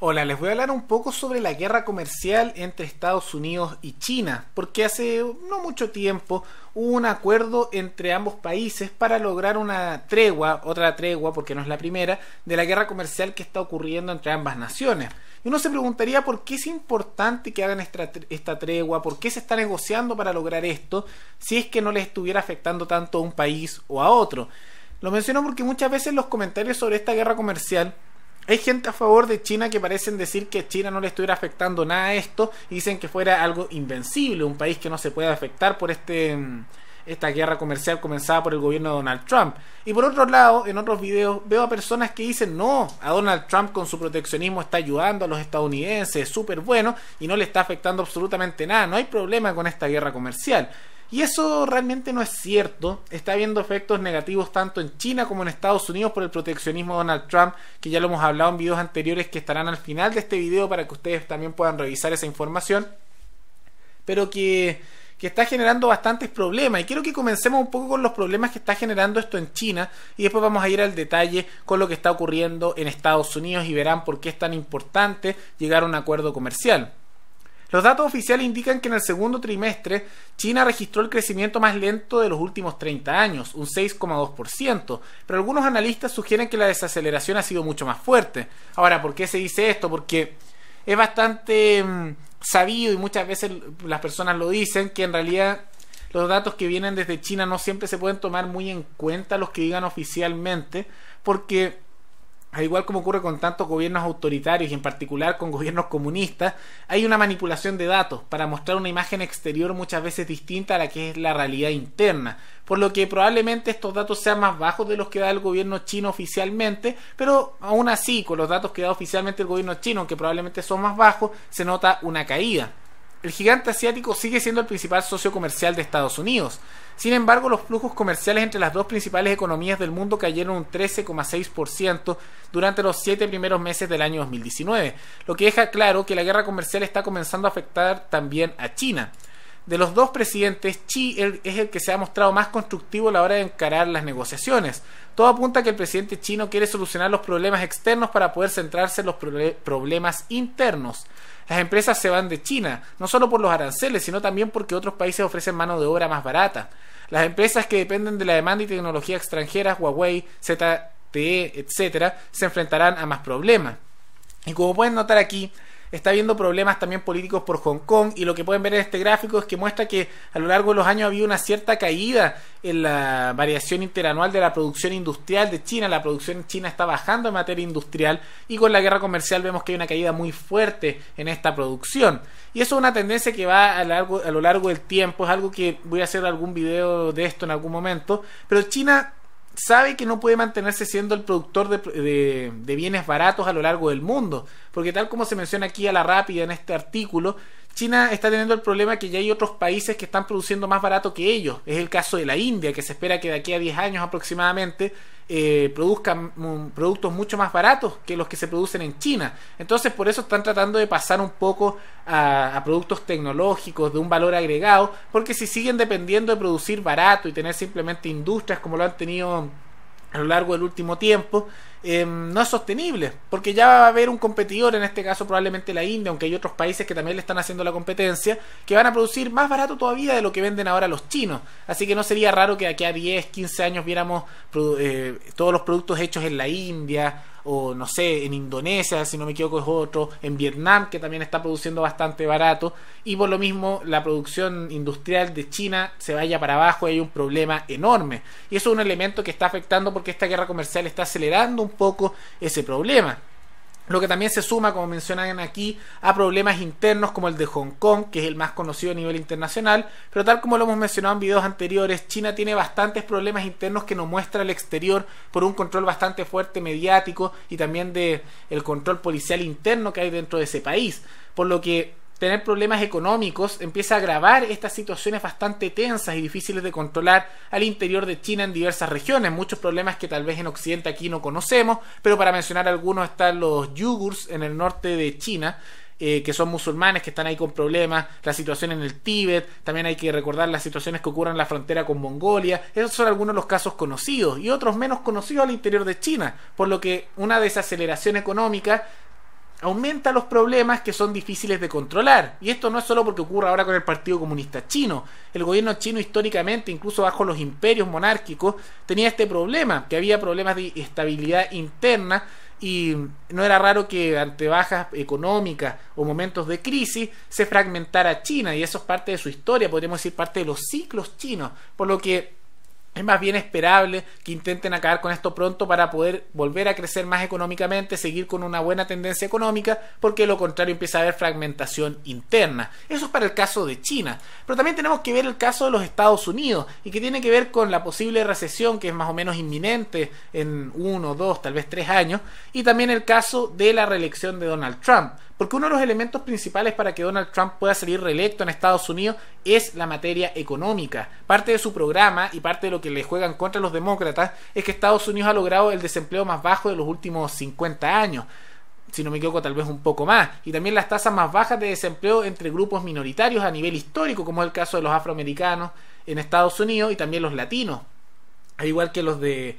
Hola, les voy a hablar un poco sobre la guerra comercial entre Estados Unidos y China, porque hace no mucho tiempo hubo un acuerdo entre ambos países para lograr una tregua, otra tregua, porque no es la primera, de la guerra comercial que está ocurriendo entre ambas naciones. Y uno se preguntaría por qué es importante que hagan esta, tregua, por qué se está negociando para lograr esto, si es que no le estuviera afectando tanto a un país o a otro. Lo menciono porque muchas veces los comentarios sobre esta guerra comercial hay gente a favor de China que parecen decir que China no le estuviera afectando nada a esto y dicen que fuera algo invencible, un país que no se puede afectar por este mm, esta guerra comercial comenzada por el gobierno de Donald Trump. Y por otro lado, en otros videos veo a personas que dicen, no, a Donald Trump con su proteccionismo está ayudando a los estadounidenses, es súper bueno y no le está afectando absolutamente nada, no hay problema con esta guerra comercial. Y eso realmente no es cierto. Está habiendo efectos negativos tanto en China como en Estados Unidos por el proteccionismo de Donald Trump, que ya lo hemos hablado en videos anteriores que estarán al final de este video para que ustedes también puedan revisar esa información. Pero que, que está generando bastantes problemas. Y quiero que comencemos un poco con los problemas que está generando esto en China y después vamos a ir al detalle con lo que está ocurriendo en Estados Unidos y verán por qué es tan importante llegar a un acuerdo comercial. Los datos oficiales indican que en el segundo trimestre China registró el crecimiento más lento de los últimos 30 años, un 6,2%, pero algunos analistas sugieren que la desaceleración ha sido mucho más fuerte. Ahora, ¿por qué se dice esto? Porque es bastante mm, sabido y muchas veces las personas lo dicen que en realidad los datos que vienen desde China no siempre se pueden tomar muy en cuenta los que digan oficialmente, porque al igual como ocurre con tantos gobiernos autoritarios y en particular con gobiernos comunistas, hay una manipulación de datos para mostrar una imagen exterior muchas veces distinta a la que es la realidad interna, por lo que probablemente estos datos sean más bajos de los que da el gobierno chino oficialmente, pero aún así, con los datos que da oficialmente el gobierno chino, que probablemente son más bajos, se nota una caída. El gigante asiático sigue siendo el principal socio comercial de Estados Unidos, sin embargo, los flujos comerciales entre las dos principales economías del mundo cayeron un 13,6% durante los siete primeros meses del año 2019, lo que deja claro que la guerra comercial está comenzando a afectar también a China. De los dos presidentes, Xi es el que se ha mostrado más constructivo a la hora de encarar las negociaciones. Todo apunta a que el presidente chino quiere solucionar los problemas externos para poder centrarse en los problemas internos. Las empresas se van de China, no solo por los aranceles, sino también porque otros países ofrecen mano de obra más barata. Las empresas que dependen de la demanda y tecnología extranjeras, Huawei, ZTE, etc., se enfrentarán a más problemas. Y como pueden notar aquí, está habiendo problemas también políticos por Hong Kong y lo que pueden ver en este gráfico es que muestra que a lo largo de los años había una cierta caída en la variación interanual de la producción industrial de China, la producción china está bajando en materia industrial y con la guerra comercial vemos que hay una caída muy fuerte en esta producción y eso es una tendencia que va a, largo, a lo largo del tiempo, es algo que voy a hacer algún video de esto en algún momento, pero China sabe que no puede mantenerse siendo el productor de, de, bienes baratos a lo largo del mundo, porque tal como se menciona aquí a la rápida en este artículo, China está teniendo el problema que ya hay otros países que están produciendo más barato que ellos. Es el caso de la India, que se espera que de aquí a 10 años aproximadamente eh, produzcan productos mucho más baratos que los que se producen en China. Entonces por eso están tratando de pasar un poco a productos tecnológicos de un valor agregado, porque si siguen dependiendo de producir barato y tener simplemente industrias como lo han tenido a lo largo del último tiempo, Em, no es sostenible, porque ya va a haber un competidor, en este caso probablemente la India, aunque hay otros países que también le están haciendo la competencia, que van a producir más barato todavía de lo que venden ahora los chinos. Así que no sería raro que aquí a 10, 15 años viéramos eh, todos los productos hechos en la India, o no sé, en Indonesia, si no me equivoco es otro, en Vietnam, que también está produciendo bastante barato, y por lo mismo la producción industrial de China se vaya para abajo y hay un problema enorme. Y eso es un elemento que está afectando porque esta guerra comercial está acelerando un poco ese problema lo que también se suma, como mencionan aquí, a problemas internos como el de Hong Kong, que es el más conocido a nivel internacional, pero tal como lo hemos mencionado en videos anteriores, China tiene bastantes problemas internos que nos muestra el exterior por un control bastante fuerte mediático y también de el control policial interno que hay dentro de ese país, por lo que tener problemas económicos, empieza a agravar estas situaciones bastante tensas y difíciles de controlar al interior de China en diversas regiones. Muchos problemas que tal vez en Occidente aquí no conocemos, pero para mencionar algunos están los yugurs en el norte de China. Eh, que son musulmanes, que están ahí con problemas, la situación en el Tíbet, también hay que recordar las situaciones que ocurren en la frontera con Mongolia, esos son algunos de los casos conocidos y otros menos conocidos al interior de China, por lo que una desaceleración económica aumenta los problemas que son difíciles de controlar. Y esto no es solo porque ocurre ahora con el Partido Comunista Chino. El gobierno chino históricamente, incluso bajo los imperios monárquicos, tenía este problema, que había problemas de estabilidad interna y no era raro que ante bajas económicas o momentos de crisis se fragmentara China y eso es parte de su historia, podríamos decir parte de los ciclos chinos, por lo que es más bien esperable que intenten acabar con esto pronto para poder volver a crecer más económicamente, seguir con una buena tendencia económica, porque lo contrario empieza a haber fragmentación interna. Eso es para el caso de China. Pero también tenemos que ver el caso de los Estados Unidos y que tiene que ver con la posible recesión que es más o menos inminente en uno, dos, tal vez tres años, y también el caso de la reelección de Donald Trump. Porque uno de los elementos principales para que Donald Trump pueda salir reelecto en Estados Unidos es la materia económica. Parte de su programa y parte de lo que le juegan contra los demócratas es que Estados Unidos ha logrado el desempleo más bajo de los últimos 50 años. Si no me equivoco, tal vez un poco más. Y también las tasas más bajas de desempleo entre grupos minoritarios a nivel histórico, como es el caso de los afroamericanos en Estados Unidos y también los latinos al igual que los de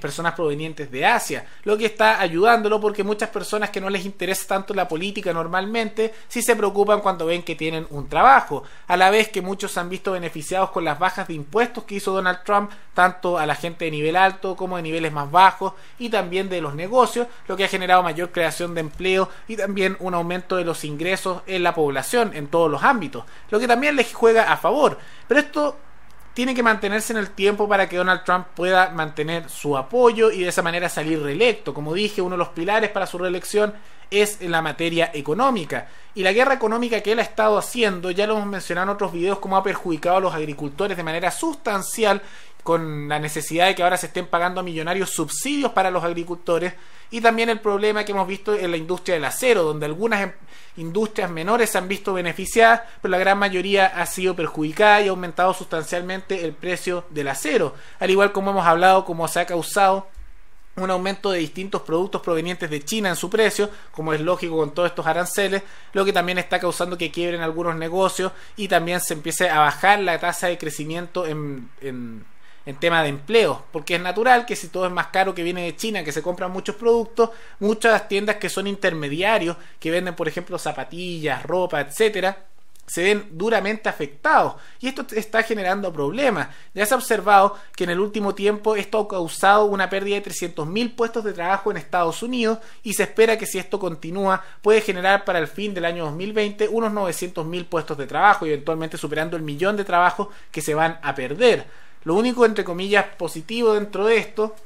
personas provenientes de Asia, lo que está ayudándolo porque muchas personas que no les interesa tanto la política normalmente sí se preocupan cuando ven que tienen un trabajo, a la vez que muchos se han visto beneficiados con las bajas de impuestos que hizo Donald Trump tanto a la gente de nivel alto como de niveles más bajos y también de los negocios, lo que ha generado mayor creación de empleo y también un aumento de los ingresos en la población en todos los ámbitos, lo que también les juega a favor, pero esto tiene que mantenerse en el tiempo para que Donald Trump pueda mantener su apoyo y de esa manera salir reelecto. Como dije, uno de los pilares para su reelección es en la materia económica. Y la guerra económica que él ha estado haciendo, ya lo hemos mencionado en otros videos, cómo ha perjudicado a los agricultores de manera sustancial con la necesidad de que ahora se estén pagando a millonarios subsidios para los agricultores y también el problema que hemos visto en la industria del acero, donde algunas em, industrias menores se han visto beneficiadas, pero la gran mayoría ha sido perjudicada y ha aumentado sustancialmente el precio del acero, al igual como hemos hablado, como se ha causado un aumento de distintos productos provenientes de China en su precio, como es lógico con todos estos aranceles, lo que también está causando que quiebren algunos negocios y también se empiece a bajar la tasa de crecimiento en, en, en tema de empleo, porque es natural que si todo es más caro que viene de China, que se compran muchos productos, muchas tiendas que son intermediarios, que venden por ejemplo zapatillas, ropa, etcétera, se ven duramente afectados y esto está generando problemas. Ya se ha observado que en el último tiempo esto ha causado una pérdida de 300.000 puestos de trabajo en Estados Unidos y se espera que si esto continúa puede generar para el fin del año 2020 unos 900.000 puestos de trabajo y eventualmente superando el millón de trabajos que se van a perder. Lo único, entre comillas, positivo dentro de esto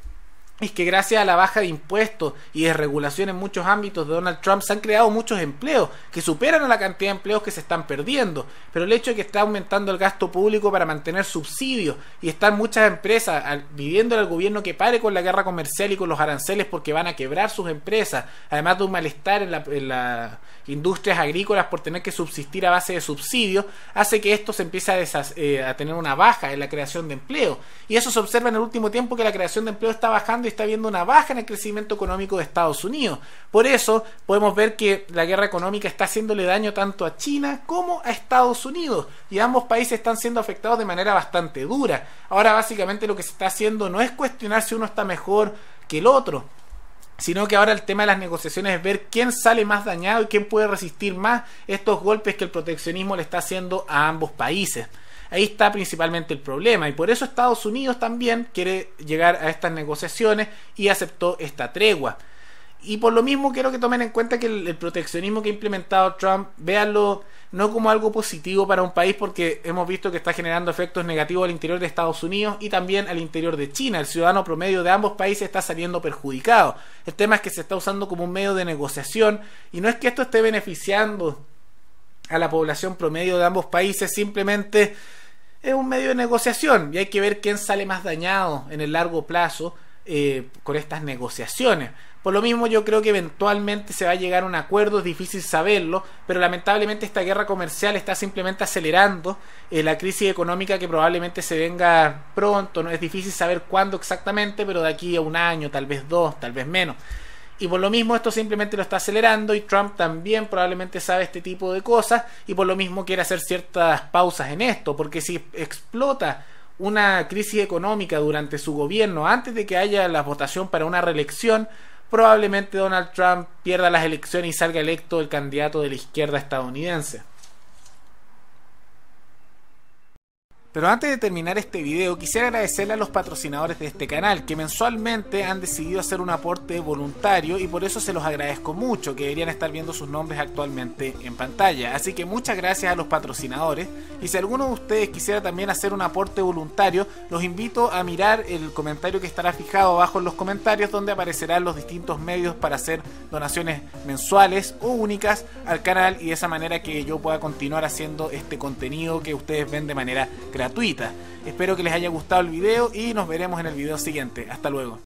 es que gracias a la baja de impuestos y de regulación en muchos ámbitos de Donald Trump se han creado muchos empleos que superan a la cantidad de empleos que se están perdiendo. Pero el hecho de que está aumentando el gasto público para mantener subsidios y están muchas empresas pidiendo al gobierno que pare con la guerra comercial y con los aranceles porque van a quebrar sus empresas, además de un malestar en las industrias agrícolas por tener que subsistir a base de subsidios, hace que esto se empiece a, eh, a tener una baja en la creación de empleo. Y eso se observa en el último tiempo que la creación de empleo está bajando y está viendo una baja en el crecimiento económico de Estados Unidos. Por eso podemos ver que la guerra económica está haciéndole daño tanto a China como a Estados Unidos y ambos países están siendo afectados de manera bastante dura. Ahora básicamente lo que se está haciendo no es cuestionar si uno está mejor que el otro, sino que ahora el tema de las negociaciones es ver quién sale más dañado y quién puede resistir más estos golpes que el proteccionismo le está haciendo a ambos países. Ahí está principalmente el problema y por eso Estados Unidos también quiere llegar a estas negociaciones y aceptó esta tregua. Y por lo mismo quiero que tomen en cuenta que el, proteccionismo que ha implementado Trump, véanlo no como algo positivo para un país porque hemos visto que está generando efectos negativos al interior de Estados Unidos y también al interior de China. El ciudadano promedio de ambos países está saliendo perjudicado. El tema es que se está usando como un medio de negociación y no es que esto esté beneficiando a la población promedio de ambos países, simplemente es un medio de negociación y hay que ver quién sale más dañado en el largo plazo eh, con estas negociaciones. Por lo mismo yo creo que eventualmente se va a llegar a un acuerdo, es difícil saberlo, pero lamentablemente esta guerra comercial está simplemente acelerando eh, la crisis económica que probablemente se venga pronto, no es difícil saber cuándo exactamente, pero de aquí a un año, tal vez dos, tal vez menos. Y por lo mismo esto simplemente lo está acelerando y Trump también probablemente sabe este tipo de cosas y por lo mismo quiere hacer ciertas pausas en esto, porque si explota una crisis económica durante su gobierno antes de que haya la votación para una reelección, probablemente Donald Trump pierda las elecciones y salga electo el candidato de la izquierda estadounidense. Pero antes de terminar este video, quisiera agradecerle a los patrocinadores de este canal, que mensualmente han decidido hacer un aporte voluntario y por eso se los agradezco mucho, que deberían estar viendo sus nombres actualmente en pantalla. Así que muchas gracias a los patrocinadores. Y si alguno de ustedes quisiera también hacer un aporte voluntario, los invito a mirar el comentario que estará fijado abajo en los comentarios, donde aparecerán los distintos medios para hacer donaciones mensuales o únicas al canal y de esa manera que yo pueda continuar haciendo este contenido que ustedes ven de manera gratuita gratuita. Espero que les haya gustado el video y nos veremos en el video siguiente. Hasta luego.